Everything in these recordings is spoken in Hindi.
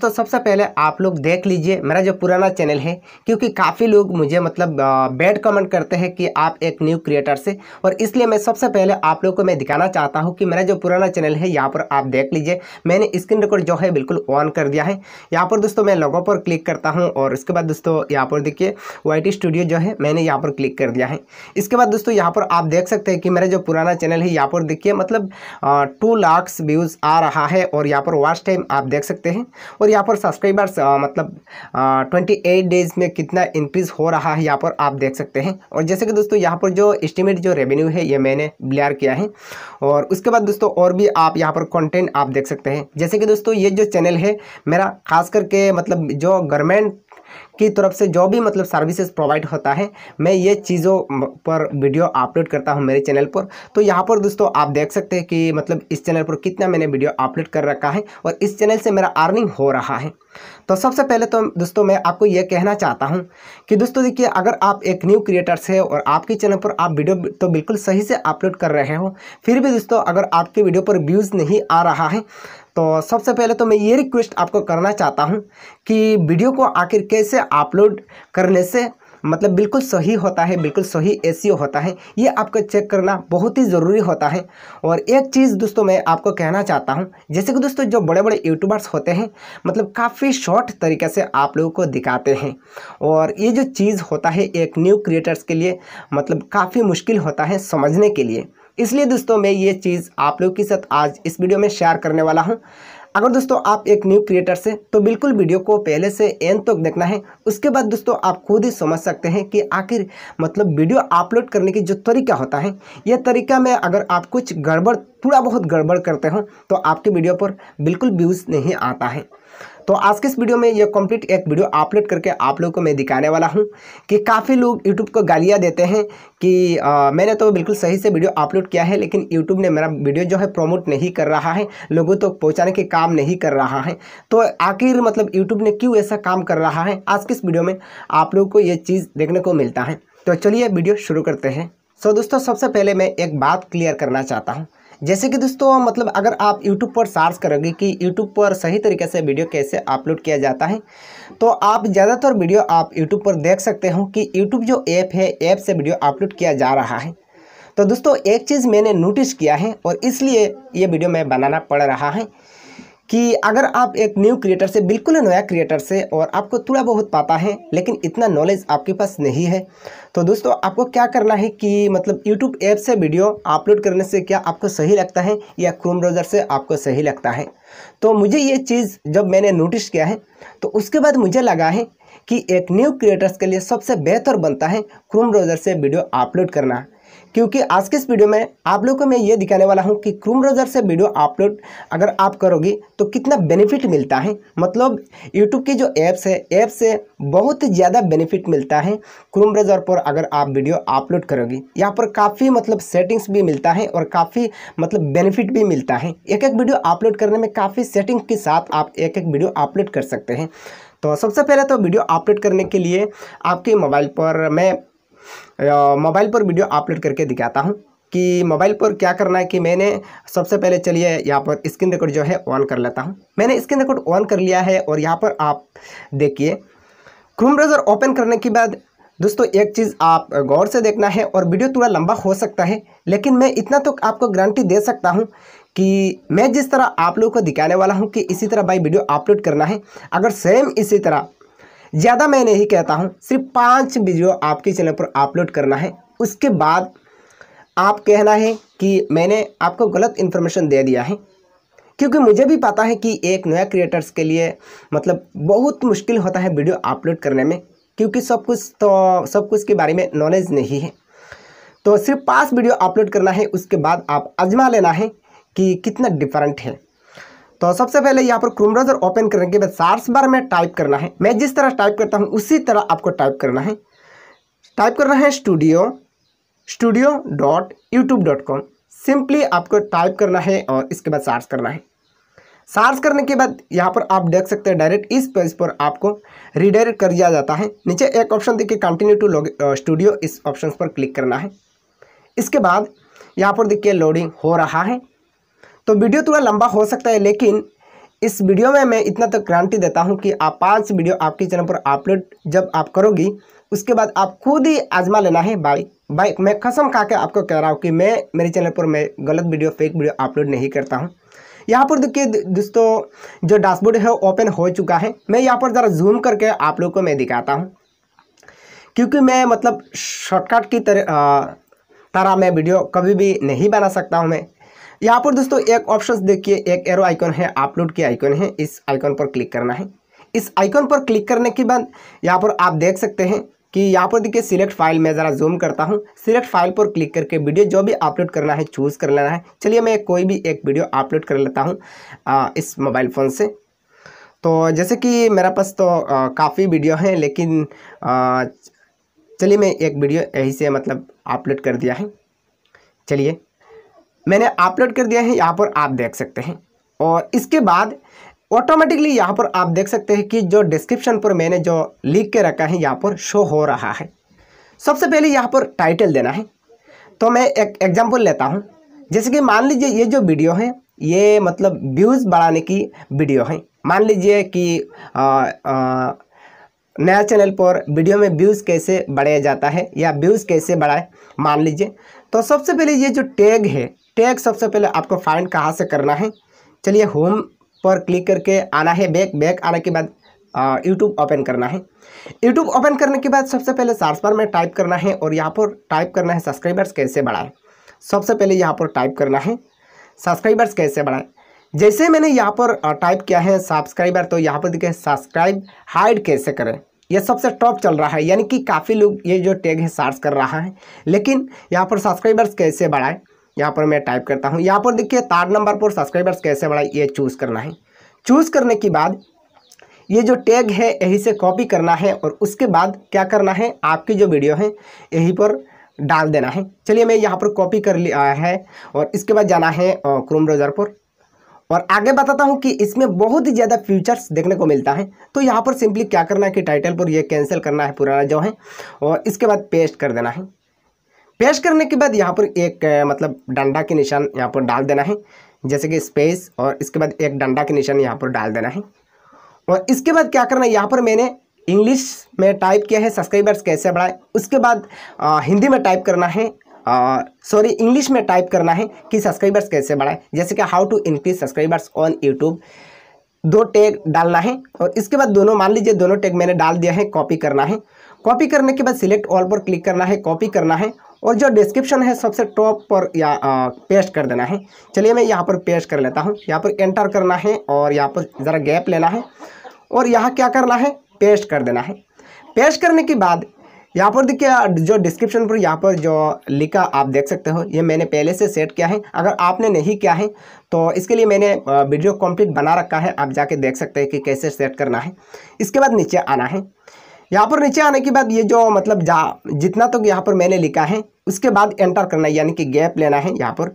दोस्तों सबसे पहले आप लोग देख लीजिए मेरा जो पुराना चैनल है क्योंकि काफ़ी लोग मुझे मतलब बैड कमेंट करते हैं कि आप एक न्यू क्रिएटर से और इसलिए मैं सबसे पहले आप लोग को मैं दिखाना चाहता हूं कि मेरा जो पुराना चैनल है यहाँ पर आप देख लीजिए मैंने स्क्रीन रिकॉर्ड जो है बिल्कुल ऑन कर दिया है यहाँ पर दोस्तों मैं लोगों पर क्लिक करता हूँ और उसके बाद दोस्तों यहाँ पर देखिए वाई स्टूडियो जो है मैंने यहाँ पर क्लिक कर दिया है इसके बाद दोस्तों यहाँ पर आप देख सकते हैं कि मेरा जो पुराना चैनल है यहाँ पर देखिए मतलब टू लाख्स व्यूज़ आ रहा है और यहाँ पर वास्ट टाइम आप देख सकते हैं और यहाँ पर सब्सक्राइबर्स मतलब ट्वेंटी एट डेज़ में कितना इंक्रीज़ हो रहा है यहाँ पर आप देख सकते हैं और जैसे कि दोस्तों यहाँ पर जो एस्टिमेट जो रेवेन्यू है ये मैंने ब्लियर किया है और उसके बाद दोस्तों और भी आप यहाँ पर कंटेंट आप देख सकते हैं जैसे कि दोस्तों ये जो चैनल है मेरा खास करके मतलब जो गवर्नमेंट की तरफ से जो भी मतलब सर्विसेज प्रोवाइड होता है मैं ये चीज़ों पर वीडियो अपलोड करता हूँ मेरे चैनल पर तो यहाँ पर दोस्तों आप देख सकते हैं कि मतलब इस चैनल पर कितना मैंने वीडियो अपलोड कर रखा है और इस चैनल से मेरा अर्निंग हो रहा है तो सबसे पहले तो दोस्तों मैं आपको ये कहना चाहता हूँ कि दोस्तों देखिए अगर आप एक न्यू क्रिएटर्स है और आपके चैनल पर आप वीडियो तो बिल्कुल सही से अपलोड कर रहे हो फिर भी दोस्तों अगर आपके वीडियो पर व्यूज़ नहीं आ रहा है तो सबसे पहले तो मैं ये रिक्वेस्ट आपको करना चाहता हूँ कि वीडियो को आखिर कैसे अपलोड करने से मतलब बिल्कुल सही होता है बिल्कुल सही ए e होता है ये आपको चेक करना बहुत ही ज़रूरी होता है और एक चीज़ दोस्तों मैं आपको कहना चाहता हूँ जैसे कि दोस्तों जो बड़े बड़े यूट्यूबर्स होते हैं मतलब काफ़ी शॉर्ट तरीके से आप लोगों को दिखाते हैं और ये जो चीज़ होता है एक न्यू क्रिएटर्स के लिए मतलब काफ़ी मुश्किल होता है समझने के लिए इसलिए दोस्तों मैं ये चीज़ आप लोग के साथ आज इस वीडियो में शेयर करने वाला हूँ अगर दोस्तों आप एक न्यू क्रिएटर से तो बिल्कुल वीडियो को पहले से एंड तक तो देखना है उसके बाद दोस्तों आप खुद ही समझ सकते हैं कि आखिर मतलब वीडियो अपलोड करने की जो तरीका होता है यह तरीका में अगर आप कुछ गड़बड़ थोड़ा बहुत गड़बड़ करते हो तो आपके वीडियो पर बिल्कुल व्यूज़ नहीं आता है तो आज के इस वीडियो में ये कंप्लीट एक वीडियो अपलोड करके आप लोगों को मैं दिखाने वाला हूँ कि काफ़ी लोग यूट्यूब को गालियाँ देते हैं कि आ, मैंने तो बिल्कुल सही से वीडियो अपलोड किया है लेकिन यूट्यूब ने मेरा वीडियो जो है प्रमोट नहीं कर रहा है लोगों तक तो पहुँचाने के काम नहीं कर रहा है तो आखिर मतलब यूट्यूब ने क्यों ऐसा काम कर रहा है आज के इस वीडियो में आप लोग को ये चीज़ देखने को मिलता है तो चलिए वीडियो शुरू करते हैं सो दोस्तों सबसे पहले मैं एक बात क्लियर करना चाहता हूँ जैसे कि दोस्तों मतलब अगर आप यूट्यूब पर सर्च करोगे कि यूट्यूब पर सही तरीके से वीडियो कैसे अपलोड किया जाता है तो आप ज़्यादातर वीडियो आप यूट्यूब पर देख सकते हो कि YouTube जो ऐप है ऐप से वीडियो अपलोड किया जा रहा है तो दोस्तों एक चीज़ मैंने नोटिस किया है और इसलिए ये वीडियो मैं बनाना पड़ रहा है कि अगर आप एक न्यू क्रिएटर से बिल्कुल नया क्रिएटर से और आपको थोड़ा बहुत पाता है लेकिन इतना नॉलेज आपके पास नहीं है तो दोस्तों आपको क्या करना है कि मतलब यूट्यूब ऐप से वीडियो अपलोड करने से क्या आपको सही लगता है या क्रोम ब्राउज़र से आपको सही लगता है तो मुझे ये चीज़ जब मैंने नोटिस किया है तो उसके बाद मुझे लगा है कि एक न्यू क्रिएटर्स के लिए सबसे बेहतर बनता है क्रोम ब्राउज़र से वीडियो अपलोड करना क्योंकि आज के इस वीडियो में आप लोगों को मैं ये दिखाने वाला हूँ कि क्रूम ब्राउज़र से वीडियो अपलोड अगर आप करोगे तो कितना बेनिफिट मिलता है मतलब यूट्यूब की जो ऐप्स है ऐप से बहुत ज़्यादा बेनिफिट मिलता है क्रूम ब्राउज़र पर अगर आप वीडियो अपलोड करोगे यहाँ पर काफ़ी मतलब सेटिंग्स भी मिलता है और काफ़ी मतलब बेनिफिट भी मिलता है एक एक वीडियो अपलोड करने में काफ़ी सेटिंग के साथ आप एक एक वीडियो अपलोड कर सकते हैं तो सबसे पहले तो वीडियो अपलोड करने के लिए आपके मोबाइल पर मैं मोबाइल पर वीडियो अपलोड करके दिखाता हूँ कि मोबाइल पर क्या करना है कि मैंने सबसे पहले चलिए यहाँ पर स्क्रीन रिकॉर्ड जो है ऑन कर लेता हूँ मैंने स्क्रीन रिकॉर्ड ऑन कर लिया है और यहाँ पर आप देखिए क्रोम ब्राउज़र ओपन करने के बाद दोस्तों एक चीज़ आप गौर से देखना है और वीडियो थोड़ा लंबा हो सकता है लेकिन मैं इतना तो आपको गारंटी दे सकता हूँ कि मैं जिस तरह आप लोगों को दिखाने वाला हूँ कि इसी तरह भाई वीडियो अपलोड करना है अगर सेम इसी तरह ज़्यादा मैं नहीं कहता हूँ सिर्फ पाँच वीडियो आपके चैनल पर अपलोड करना है उसके बाद आप कहना है कि मैंने आपको गलत इन्फॉर्मेशन दे दिया है क्योंकि मुझे भी पता है कि एक नया क्रिएटर्स के लिए मतलब बहुत मुश्किल होता है वीडियो अपलोड करने में क्योंकि सब कुछ तो सब कुछ के बारे में नॉलेज नहीं है तो सिर्फ पाँच वीडियो अपलोड करना है उसके बाद आप आजमा लेना है कि कितना डिफरेंट है तो सबसे पहले यहाँ पर क्रोम ब्राउजर ओपन करने के बाद सार्स बार में टाइप करना है मैं जिस तरह टाइप करता हूँ उसी तरह आपको टाइप करना है टाइप करना है studio studio dot YouTube dot com simply आपको टाइप करना है और इसके बाद सार्च करना है सार्च करने के बाद यहाँ पर आप देख सकते हैं डायरेक्ट इस पेज पर आपको रिडायरेक्ट कर दिया जाता है नीचे एक ऑप्शन देखिए कंटिन्यू टू लॉग स्टूडियो इस ऑप्शन पर क्लिक करना है इसके बाद यहाँ पर देखिए लोडिंग हो रहा है तो वीडियो थोड़ा लंबा हो सकता है लेकिन इस वीडियो में मैं इतना तो गारंटी देता हूँ कि आप पांच वीडियो आपके चैनल पर अपलोड जब आप करोगी उसके बाद आप खुद ही आजमा लेना है बाई बाई मैं कसम खा के आपको कह रहा हूँ कि मैं मेरे चैनल पर मैं गलत वीडियो फेक वीडियो अपलोड नहीं करता हूँ यहाँ पर देखिए दोस्तों जो डैशबोर्ड है ओपन हो चुका है मैं यहाँ पर ज़रा जूम करके आप लोग को मैं दिखाता हूँ क्योंकि मैं मतलब शॉर्टकट की तरह तारा मैं वीडियो कभी भी नहीं बना सकता हूँ मैं यहाँ पर दोस्तों एक ऑप्शन देखिए एक एरो आइकन है अपलोड के आइकन है इस आइकन पर क्लिक करना है इस आइकन पर क्लिक करने के बाद यहाँ पर आप देख सकते हैं कि यहाँ पर देखिए सिलेक्ट फाइल मैं ज़रा जूम करता हूँ सिलेक्ट फाइल पर क्लिक करके वीडियो जो भी अपलोड करना है चूज़ कर लेना है चलिए मैं कोई भी एक वीडियो अपलोड कर लेता हूँ इस मोबाइल फ़ोन से तो जैसे कि मेरा पास तो काफ़ी वीडियो हैं लेकिन चलिए मैं एक वीडियो यहीं से मतलब अपलोड कर दिया है चलिए मैंने अपलोड कर दिया है यहाँ पर आप देख सकते हैं और इसके बाद ऑटोमेटिकली यहाँ पर आप देख सकते हैं कि जो डिस्क्रिप्शन पर मैंने जो लिख के रखा है यहाँ पर शो हो रहा है सबसे पहले यहाँ पर टाइटल देना है तो मैं एक एग्जाम्पल लेता हूँ जैसे कि मान लीजिए ये जो वीडियो है ये मतलब व्यूज़ बढ़ाने की वीडियो है मान लीजिए कि नया चैनल पर वीडियो में व्यूज़ कैसे बढ़ाया जाता है या व्यूज़ कैसे बढ़ाए मान लीजिए तो सबसे पहले ये जो टैग है टैग सबसे पहले आपको फाइंड कहाँ से करना है चलिए होम पर क्लिक करके आना है बैक बैक आने के बाद यूट्यूब ओपन करना है यूट्यूब ओपन करने के बाद सबसे पहले सार्च पर में टाइप करना है और यहाँ पर टाइप करना है सब्सक्राइबर्स कैसे बढ़ाएं सबसे पहले यहाँ पर टाइप करना है सब्सक्राइबर्स कैसे बढ़ाएं जैसे मैंने यहाँ पर टाइप किया है सब्सक्राइबर तो यहाँ पर देखिए सब्सक्राइब हाइड कैसे करें ये सबसे टॉप चल रहा है यानी कि काफ़ी लोग ये जो टैग है सार्स कर रहा है लेकिन यहाँ पर सब्सक्राइबर्स कैसे बढ़ाएं यहाँ पर मैं टाइप करता हूँ यहाँ पर देखिए थर्ड नंबर पर सब्सक्राइबर्स कैसे बढ़ाए ये चूज़ करना है चूज़ करने के बाद ये जो टैग है यही से कॉपी करना है और उसके बाद क्या करना है आपकी जो वीडियो है यहीं पर डाल देना है चलिए मैं यहाँ पर कॉपी कर लिया है और इसके बाद जाना है क्रोम ब्राउज़र पर और आगे बताता हूँ कि इसमें बहुत ही ज़्यादा फ्यूचर्स देखने को मिलता है तो यहाँ पर सिंपली क्या करना है कि टाइटल पर यह कैंसिल करना है पुराना जो है और इसके बाद पेस्ट कर देना है पेश करने के बाद यहाँ पर एक मतलब डंडा के निशान यहाँ पर डाल देना है जैसे कि स्पेस और इसके बाद एक डंडा के निशान यहाँ पर डाल देना है और इसके बाद क्या करना है यहाँ पर मैंने इंग्लिश में टाइप किया है सब्सक्राइबर्स कैसे बढ़ाए उसके बाद आ, हिंदी में टाइप करना है सॉरी इंग्लिश में टाइप करना है कि सब्सक्राइबर्स कैसे बढ़ाएं जैसे कि how to increase subscribers on YouTube दो टैग डालना है और इसके बाद दोनों मान लीजिए दोनों टैग मैंने डाल दिया है कॉपी करना है कॉपी करने के बाद सिलेक्ट ऑल पर क्लिक करना है कॉपी करना है और जो डिस्क्रिप्शन है सबसे टॉप पर या पेस्ट कर देना है चलिए मैं यहाँ पर पेस्ट कर लेता हूँ यहाँ पर एंटर करना है और यहाँ पर ज़रा गैप लेना है और यहाँ क्या करना है पेस्ट कर देना है पेस्ट करने के बाद यहाँ पर देखिए जो डिस्क्रिप्शन पर यहाँ पर जो लिखा आप देख सकते हो ये मैंने पहले से सेट किया है अगर आपने नहीं किया है तो इसके लिए मैंने वीडियो कंप्लीट बना रखा है आप जाके देख सकते हैं कि कैसे सेट करना है इसके बाद नीचे आना है यहाँ पर नीचे आने के बाद ये जो मतलब जा जितना तक तो यहाँ पर मैंने लिखा है उसके बाद एंटर करना है यानी कि गैप लेना है यहाँ पर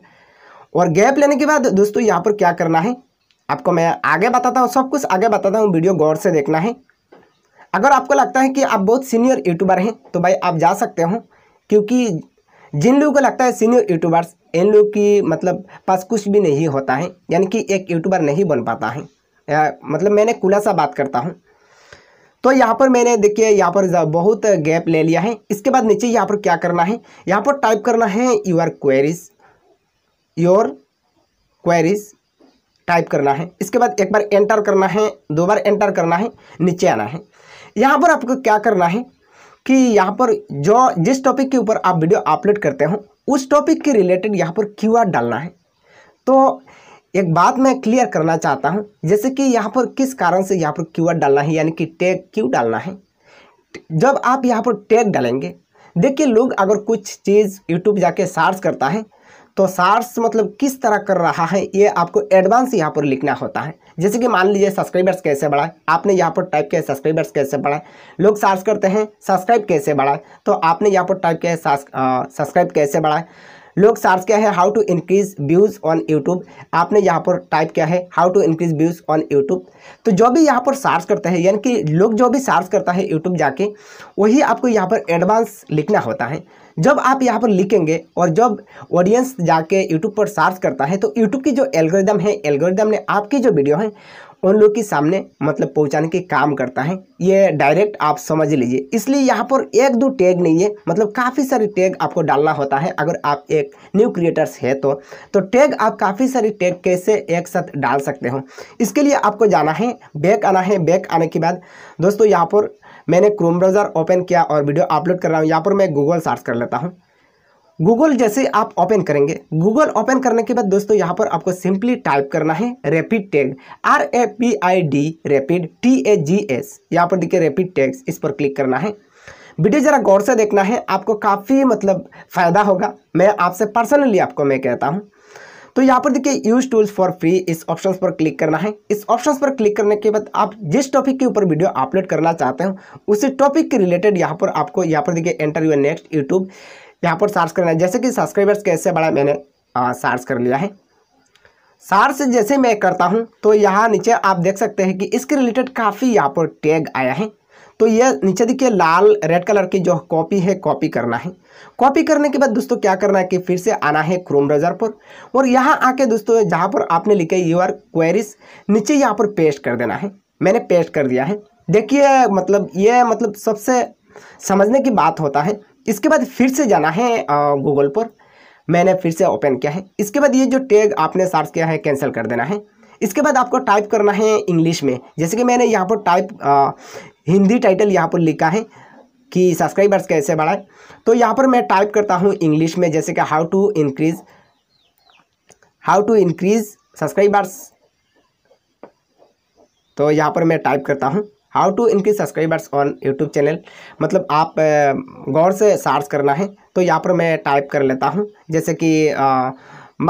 और गैप लेने के बाद दोस्तों यहाँ पर क्या करना है आपको मैं आगे बताता हूँ सब कुछ आगे बताता हूँ वीडियो गौर से देखना है अगर आपको लगता है कि आप बहुत सीनियर यूट्यूबर हैं तो भाई आप जा सकते हो क्योंकि जिन लोगों को लगता है सीनियर यूट्यूबर्स इन लोग की मतलब पास कुछ भी नहीं होता है यानी कि एक यूट्यूबर नहीं बन पाता है मतलब मैंने खुलासा बात करता हूँ तो यहाँ पर मैंने देखिए यहाँ पर बहुत गैप ले लिया है इसके बाद नीचे यहाँ पर क्या करना है यहाँ पर टाइप करना है your queries your queries type करना है इसके बाद एक बार एंटर करना है दो बार एंटर करना है नीचे आना है यहाँ पर आपको क्या करना है कि यहाँ पर जो जिस टॉपिक के ऊपर आप वीडियो अपलोड करते हो उस टॉपिक के रिलेटेड यहाँ पर क्यू डालना है तो एक बात मैं क्लियर करना चाहता हूँ जैसे कि यहाँ पर किस कारण से यहाँ पर क्यू डालना है यानी कि टैग क्यों डालना है जब आप यहाँ पर टैग डालेंगे देखिए लोग अगर कुछ चीज़ यूट्यूब जाके सर्च करता है तो सर्च मतलब किस तरह कर रहा है ये आपको एडवांस यहाँ पर लिखना होता है जैसे कि मान लीजिए सब्सक्राइबर्स कैसे बढ़ाए आपने यहाँ पर टाइप किया सब्सक्राइबर्स कैसे बढ़ाए लोग सर्च करते हैं सब्सक्राइब कैसे बढ़ाए तो आपने यहाँ पर टाइप किया सब्सक्राइब कैसे बढ़ाए लोग सर्च किया है how to increase views on YouTube आपने यहाँ पर टाइप किया है how to increase views on YouTube तो जो भी यहाँ पर सर्च करता है यानी कि लोग जो भी सर्च करता है यूट्यूब जाके वही आपको यहाँ पर एडवांस लिखना होता है जब आप यहाँ पर लिखेंगे और जब ऑडियंस जाके यूट्यूब पर सर्च करता है तो यूट्यूब की जो एल्गोरिदम है एल्गोरिदम ने आपकी जो वीडियो है उन लोग के सामने मतलब पहुंचाने के काम करता है ये डायरेक्ट आप समझ लीजिए इसलिए यहाँ पर एक दो टैग नहीं है मतलब काफ़ी सारे टैग आपको डालना होता है अगर आप एक न्यू क्रिएटर्स है तो तो टैग आप काफ़ी सारे टैग कैसे एक साथ डाल सकते हो इसके लिए आपको जाना है बैक आना है बैक आने के बाद दोस्तों यहाँ पर मैंने क्रोम ब्राउज़र ओपन किया और वीडियो अपलोड कर रहा हूँ यहाँ पर मैं गूगल सर्च कर लेता हूँ गूगल जैसे आप ओपन करेंगे गूगल ओपन करने के बाद दोस्तों यहाँ पर आपको सिंपली टाइप करना है rapid tag R A P I D rapid T A G S यहाँ पर देखिए रैपिड टैग्स इस पर क्लिक करना है वीडियो ज़रा गौर से देखना है आपको काफ़ी मतलब फ़ायदा होगा मैं आपसे पर्सनली आपको मैं कहता हूँ तो यहाँ पर देखिए यूज टूल्स फॉर फ्री इस ऑप्शन पर क्लिक करना है इस ऑप्शन पर क्लिक करने के बाद आप जिस टॉपिक के ऊपर वीडियो अपलोड करना चाहते हो उसी टॉपिक के रिलेटेड यहाँ पर आपको यहाँ पर देखिए एंटर यूर नेक्स्ट यूट्यूब यहाँ पर सार्च करना है जैसे कि सब्सक्राइबर्स कैसे बड़ा मैंने सार्स कर लिया है सार्स जैसे मैं करता हूँ तो यहाँ नीचे आप देख सकते हैं कि इसके रिलेटेड काफ़ी यहाँ पर टैग आया है तो ये नीचे देखिए लाल रेड कलर की जो कॉपी है कॉपी करना है कॉपी करने के बाद दोस्तों क्या करना है कि फिर से आना है क्रोम ब्राउज़र पर और यहाँ आके दोस्तों जहाँ पर आपने लिखा है आर क्वेरीज नीचे यहाँ पर पेस्ट कर देना है मैंने पेस्ट कर दिया है देखिए मतलब ये मतलब सबसे समझने की बात होता है इसके बाद फिर से जाना है गूगल पर मैंने फिर से ओपन किया है इसके बाद ये जो टैग आपने सर्च किया है कैंसिल कर देना है इसके बाद आपको टाइप करना है इंग्लिश में जैसे कि मैंने यहाँ पर टाइप हिंदी टाइटल यहाँ पर लिखा है कि सब्सक्राइबर्स कैसे बढ़ाए तो यहाँ पर मैं टाइप करता हूँ इंग्लिश में जैसे कि how to increase how to increase subscribers तो यहाँ पर मैं टाइप करता हूँ how to increase subscribers on YouTube channel मतलब आप गौर से सर्च करना है तो यहाँ पर मैं टाइप कर लेता हूँ जैसे कि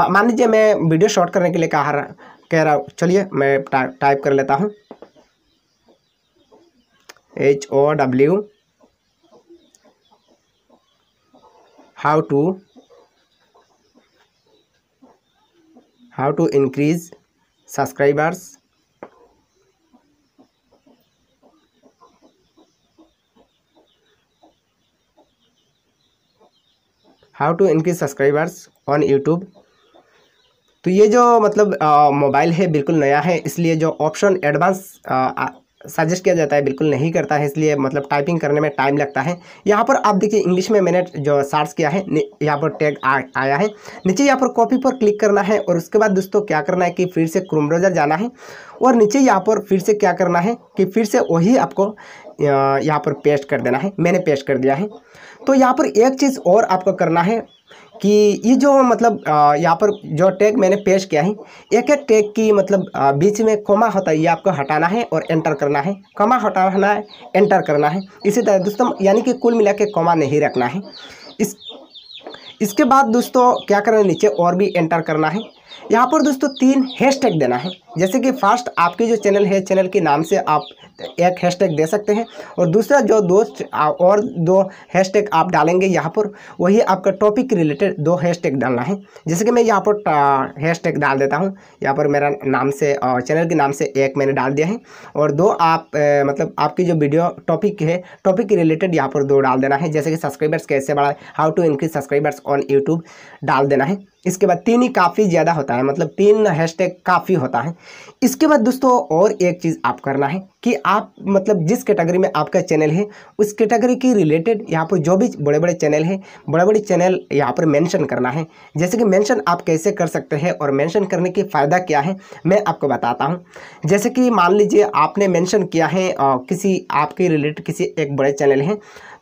मान लीजिए मैं वीडियो शॉर्ट करने के लिए कहा रहा कह रहा हूँ चलिए मैं टाइप कर लेता हूँ H O W how to how to increase subscribers how to increase subscribers on YouTube तो ये जो मतलब मोबाइल है बिल्कुल नया है इसलिए जो ऑप्शन एडवांस सजेस्ट किया जाता है बिल्कुल नहीं करता है इसलिए मतलब टाइपिंग करने में टाइम लगता है यहाँ पर आप देखिए इंग्लिश में मैंने जो सर्च किया है यहाँ पर टैग आया है नीचे यहाँ पर कॉपी पर क्लिक करना है और उसके बाद दोस्तों क्या करना है कि फिर से क्रोम ब्राउज़र जाना है और नीचे यहाँ पर फिर से क्या करना है कि फिर से वही आपको यहाँ पर पेस्ट कर देना है मैंने पेस्ट कर दिया है तो यहाँ पर एक चीज़ और आपको करना है कि ये जो मतलब यहाँ पर जो टैग मैंने पेश किया है एक एक टैग की मतलब बीच में कोमा होता है ये आपको हटाना है और एंटर करना है कोमा हटाना है एंटर करना है इसी तरह दोस्तों यानी कि कुल मिला के कोमा नहीं रखना है इस इसके बाद दोस्तों क्या करना है नीचे और भी एंटर करना है यहाँ पर दोस्तों तीन हैशटैग देना है जैसे कि फर्स्ट आपकी जो चैनल है चैनल के नाम से आप एक हैशटैग दे सकते हैं और दूसरा जो दोस्त और दो हैशटैग आप डालेंगे यहाँ पर वही आपका टॉपिक रिलेटेड दो हैशटैग डालना है जैसे कि मैं यहाँ पर हैशटैग डाल देता हूँ यहाँ पर मेरा नाम से चैनल के नाम से एक मैंने डाल दिया है और दो आप ए, मतलब आपकी जो वीडियो टॉपिक है टॉपिक रिलेटेड यहाँ पर दो डाल देना है जैसे कि सब्सक्राइबर्स कैसे बढ़ाए how to increase subscribers on YouTube डाल देना है इसके बाद तीन ही काफ़ी ज़्यादा होता है मतलब तीन हैशटैग काफ़ी होता है इसके बाद दोस्तों और एक चीज़ आप करना है कि आप मतलब जिस कैटेगरी में आपका चैनल है उस कैटेगरी की रिलेटेड यहाँ पर जो भी बड़े बड़े चैनल हैं बड़े बड़े चैनल यहाँ पर मेंशन करना है जैसे कि मेंशन आप कैसे कर सकते हैं और मेंशन करने के फ़ायदा क्या है मैं आपको बताता हूँ जैसे कि मान लीजिए आपने मैंशन किया है किसी आपके रिलेटेड किसी एक बड़े चैनल हैं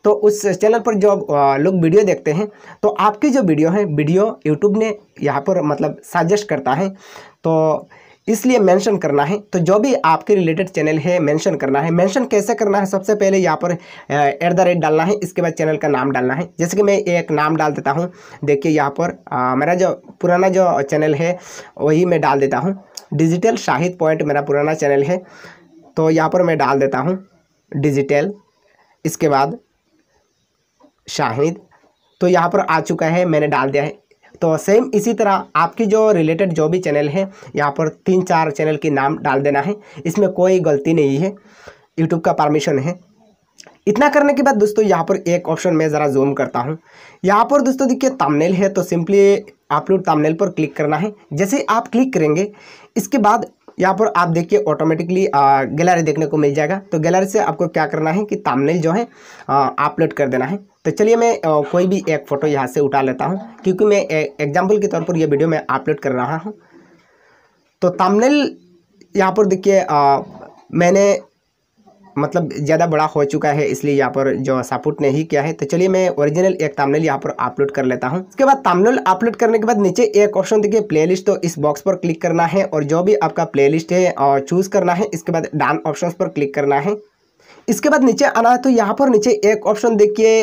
तो उस चैनल पर जो लोग वीडियो देखते हैं तो आपकी जो वीडियो है वीडियो यूट्यूब ने यहाँ पर मतलब सजेस्ट करता है तो इसलिए मेंशन करना है तो जो भी आपके रिलेटेड चैनल है मेंशन करना है मेंशन कैसे करना है सबसे पहले यहाँ पर एट द रेट डालना है इसके बाद चैनल का नाम डालना है जैसे कि मैं एक नाम डाल देता हूँ देखिए यहाँ पर आ, मेरा जो पुराना जो चैनल है वही मैं डाल देता हूँ डिजिटल शाहिद पॉइंट मेरा पुराना चैनल है तो यहाँ पर मैं डाल देता हूँ डिजिटल इसके बाद शाहिद तो यहाँ पर आ चुका है मैंने डाल दिया है तो सेम इसी तरह आपकी जो रिलेटेड जो भी चैनल है यहाँ पर तीन चार चैनल के नाम डाल देना है इसमें कोई गलती नहीं है यूट्यूब का परमिशन है इतना करने के बाद दोस्तों यहाँ पर एक ऑप्शन मैं ज़रा जूम करता हूँ यहाँ पर दोस्तों देखिए तामनेल है तो सिंपली अपलोड तामनेल पर क्लिक करना है जैसे आप क्लिक करेंगे इसके बाद यहाँ पर आप देखिए ऑटोमेटिकली गैलरी देखने को मिल जाएगा तो गैलरी से आपको क्या करना है कि तामनेल जो है अपलोड कर देना है तो चलिए मैं कोई भी एक फ़ोटो यहाँ से उठा लेता हूँ क्योंकि मैं एग्जाम्पल के तौर पर यह वीडियो मैं अपलोड कर रहा हूँ तो तामनेल यहाँ पर देखिए मैंने मतलब ज़्यादा बड़ा हो चुका है इसलिए यहाँ पर जो सपोर्ट नहीं किया है तो चलिए मैं ओरिजिनल एक तामनेल यहाँ पर अपलोड कर लेता हूँ उसके बाद तामनेल अपलोड करने के बाद नीचे एक ऑप्शन देखिए प्लेलिस्ट तो इस बॉक्स पर क्लिक करना है और जो भी आपका प्लेलिस्ट है चूज़ करना है इसके बाद डान ऑप्शन पर क्लिक करना है इसके बाद नीचे आना है तो यहाँ पर नीचे एक ऑप्शन देखिए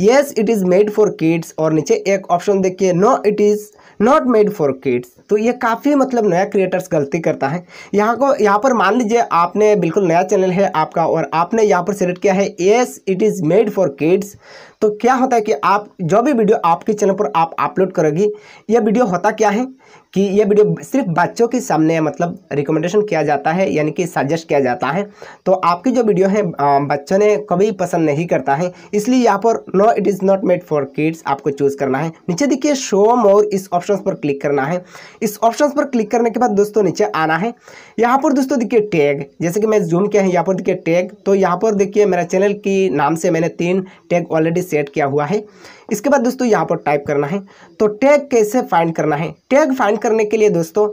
yes it is made for kids और नीचे एक ऑप्शन देखिए no it is not made for kids तो ये काफ़ी मतलब नया क्रिएटर्स गलती करता है यहाँ को यहाँ पर मान लीजिए आपने बिल्कुल नया चैनल है आपका और आपने यहाँ पर सेलेक्ट किया है yes it is made for kids तो क्या होता है कि आप जो भी वीडियो आपके चैनल पर आप अपलोड करोगी यह वीडियो होता क्या है कि ये वीडियो सिर्फ बच्चों के सामने मतलब रिकमेंडेशन किया जाता है यानी कि सजेस्ट किया जाता है तो आपकी जो वीडियो है बच्चों ने कभी पसंद नहीं करता है इसलिए यहाँ पर no it is not made for kids आपको चूज़ करना है नीचे देखिए शो मोर इस ऑप्शन पर क्लिक करना है इस ऑप्शन पर क्लिक करने के बाद दोस्तों नीचे आना है यहाँ पर दोस्तों देखिए टैग जैसे कि मैं जूम किया है यहाँ पर देखिए टैग तो यहाँ पर देखिए मेरा चैनल के नाम से मैंने तीन टैग ऑलरेडी सेट किया हुआ है इसके बाद दोस्तों यहाँ पर टाइप करना है तो टैग कैसे फाइंड करना है टैग फाइंड करने के लिए दोस्तों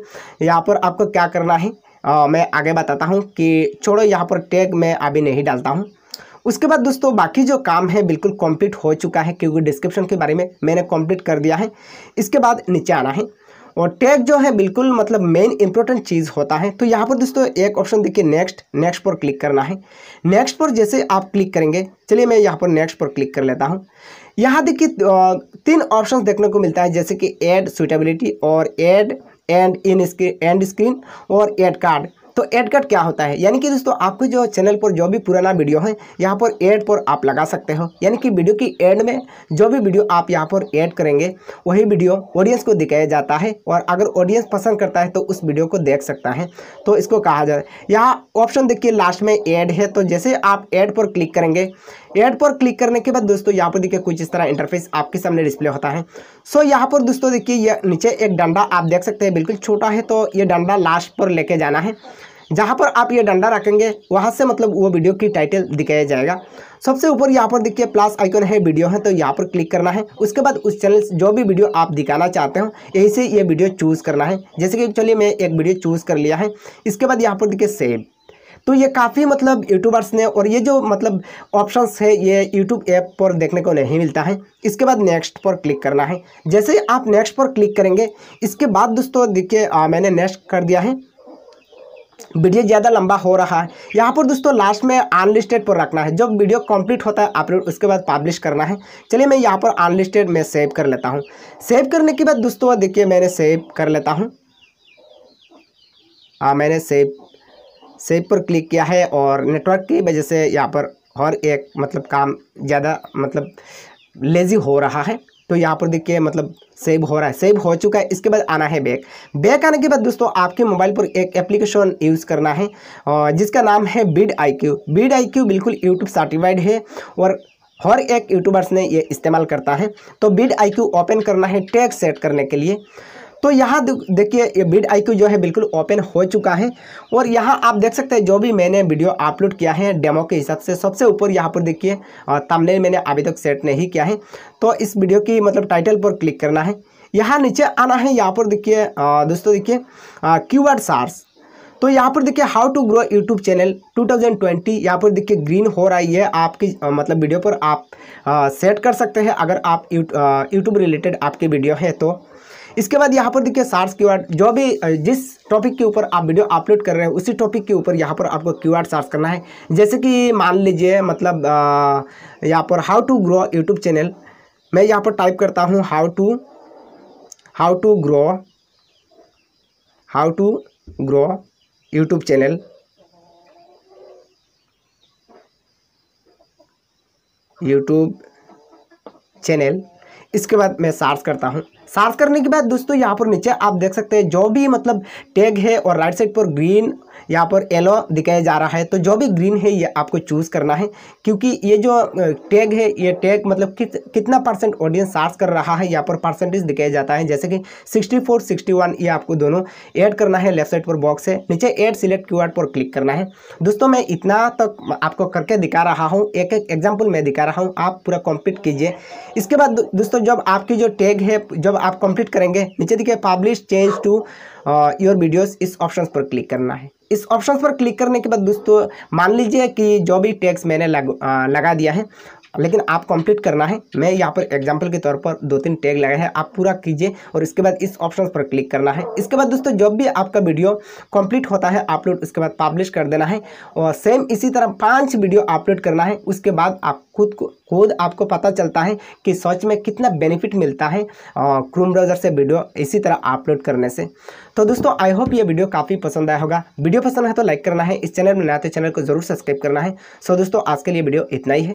यहाँ पर आपको क्या करना है आ, मैं आगे बताता हूँ कि छोड़ो यहाँ पर टैग मैं अभी नहीं डालता हूँ उसके बाद दोस्तों बाकी जो काम है बिल्कुल कंप्लीट हो चुका है क्योंकि डिस्क्रिप्शन के बारे में मैंने कंप्लीट कर दिया है इसके बाद नीचे आना है और टैग जो है बिल्कुल मतलब मेन इंपॉर्टेंट चीज़ होता है तो यहाँ पर दोस्तों एक ऑप्शन देखिए नेक्स्ट नेक्स्ट पर क्लिक करना है नेक्स्ट पर जैसे आप क्लिक करेंगे चलिए मैं यहाँ पर नेक्स्ट पर क्लिक कर लेता हूँ यहाँ देखिए तीन ऑप्शन देखने को मिलता है जैसे कि एड सुटेबिलिटी और ad end in screen end screen और एड कार्ड तो एड कार्ड क्या होता है यानी कि दोस्तों आपके जो चैनल पर जो भी पुराना वीडियो है यहाँ पर एड पर आप लगा सकते हो यानी कि वीडियो की एंड में जो भी वीडियो आप यहाँ पर ऐड करेंगे वही वीडियो ऑडियंस को दिखाया जाता है और अगर ऑडियंस पसंद करता है तो उस वीडियो को देख सकता है तो इसको कहा जाए यहाँ ऑप्शन देखिए लास्ट में एड है तो जैसे आप एड पर क्लिक करेंगे एड पर क्लिक करने के बाद दोस्तों यहाँ पर देखिए कुछ इस तरह इंटरफेस आपके सामने डिस्प्ले होता है सो so, यहाँ पर दोस्तों देखिए ये नीचे एक डंडा आप देख सकते हैं बिल्कुल छोटा है तो ये डंडा लास्ट पर लेके जाना है जहाँ पर आप ये डंडा रखेंगे वहाँ से मतलब वो वीडियो की टाइटल दिखाया जाएगा सबसे ऊपर यहाँ पर देखिए प्लस आइकन है वीडियो है तो यहाँ पर क्लिक करना है उसके बाद उस चैनल जो भी वीडियो आप दिखाना चाहते हो यही से ये वीडियो चूज़ करना है जैसे कि चलिए मैं एक वीडियो चूज़ कर लिया है इसके बाद यहाँ पर देखिए सेव तो ये काफ़ी मतलब यूट्यूबर्स ने और ये जो मतलब ऑप्शंस है ये यूट्यूब ऐप पर देखने को नहीं मिलता है इसके बाद नेक्स्ट पर क्लिक करना है जैसे आप नेक्स्ट पर क्लिक करेंगे इसके बाद दोस्तों देखिए मैंने नेक्स्ट कर दिया है वीडियो ज़्यादा लंबा हो रहा है यहाँ पर दोस्तों लास्ट में अनलिस्टेड पर रखना है जब वीडियो कंप्लीट होता है अपलोड उसके बाद पब्लिश करना है चलिए मैं यहाँ पर अनलिस्टेड में सेव कर लेता हूँ सेव करने के बाद दोस्तों देखिए मैंने सेव कर लेता हूँ हाँ मैंने सेव सेव पर क्लिक किया है और नेटवर्क की वजह से यहाँ पर हर एक मतलब काम ज़्यादा मतलब लेज़ी हो रहा है तो यहाँ पर देखिए मतलब सेव हो रहा है सेव हो चुका है इसके बाद आना है बैक बैक आने के बाद दोस्तों आपके मोबाइल पर एक एप्लीकेशन यूज़ करना है जिसका नाम है bid I Q bid I Q बिल्कुल यूट्यूब सर्टिफाइड है और हर एक यूट्यूबर्स ने ये इस्तेमाल करता है तो बिड आई क्यू ओपन करना है टैग सेट करने के लिए तो यहाँ देखिए ये बिड आईक्यू जो है बिल्कुल ओपन हो चुका है और यहाँ आप देख सकते हैं जो भी मैंने वीडियो अपलोड किया है डेमो के हिसाब से सबसे ऊपर यहाँ पर देखिए तमने मैंने अभी तक सेट नहीं किया है तो इस वीडियो की मतलब टाइटल पर क्लिक करना है यहाँ नीचे आना है यहाँ पर देखिए दोस्तों देखिए क्यू आर सार्स तो यहाँ पर देखिए how to grow YouTube channel 2020 यहाँ पर देखिए ग्रीन हो रही है आपकी मतलब वीडियो पर आप आ, सेट कर सकते हैं अगर आप यूट्यूब रिलेटेड आपकी वीडियो है तो इसके बाद यहाँ पर देखिए सार्स की जो भी जिस टॉपिक के ऊपर आप वीडियो अपलोड कर रहे हैं उसी टॉपिक के ऊपर यहाँ पर आपको क्यू आर सर्च करना है जैसे कि मान लीजिए मतलब यहाँ पर how to grow YouTube channel मैं यहाँ पर टाइप करता हूँ how to how to grow how to grow YouTube channel YouTube channel इसके बाद मैं सार्च करता हूँ साफ करने के बाद दोस्तों यहाँ पर नीचे आप देख सकते हैं जो भी मतलब टैग है और राइट साइड पर ग्रीन यहाँ पर येलो दिखाया जा रहा है तो जो भी ग्रीन है ये आपको चूज़ करना है क्योंकि ये जो टैग है ये टैग मतलब कित कितना परसेंट ऑडियंस सार्च कर रहा है यहाँ पर परसेंटेज दिखाया जाता है जैसे कि 64 61 ये आपको दोनों ऐड करना है लेफ्ट साइड पर बॉक्स है नीचे ऐड सिलेक्ट क्यू पर क्लिक करना है दोस्तों मैं इतना तक तो आपको करके दिखा रहा हूँ एक एक एग्जाम्पल मैं दिखा रहा हूँ आप पूरा कॉम्प्लीट कीजिए इसके बाद दोस्तों जब आपकी जो टैग है जब आप कंप्लीट करेंगे नीचे दिखे publish change to your videos इस ऑप्शन पर क्लिक करना है इस ऑप्शन पर क्लिक करने के बाद दोस्तों मान लीजिए कि जो भी टैक्स मैंने लग, आ, uh, लगा दिया है लेकिन आप कंप्लीट करना है मैं यहाँ पर एग्जाम्पल के तौर पर दो तीन टैग लगाए हैं आप पूरा कीजिए और इसके बाद इस ऑप्शन पर क्लिक करना है इसके बाद दोस्तों जब भी आपका वीडियो कंप्लीट होता है अपलोड उसके बाद पब्लिश कर देना है और सेम इसी तरह पाँच वीडियो अपलोड करना है उसके बाद आप खुद को खुद आपको पता चलता है कि सर्च में कितना बेनिफिट मिलता है क्रूम ब्राउज़र से वीडियो इसी तरह अपलोड करने से तो दोस्तों आई होप ये वीडियो काफ़ी पसंद आया होगा वीडियो पसंद है तो लाइक करना है इस चैनल में नया तो चैनल को जरूर सब्सक्राइब करना है सो दोस्तों आज के लिए वीडियो इतना ही है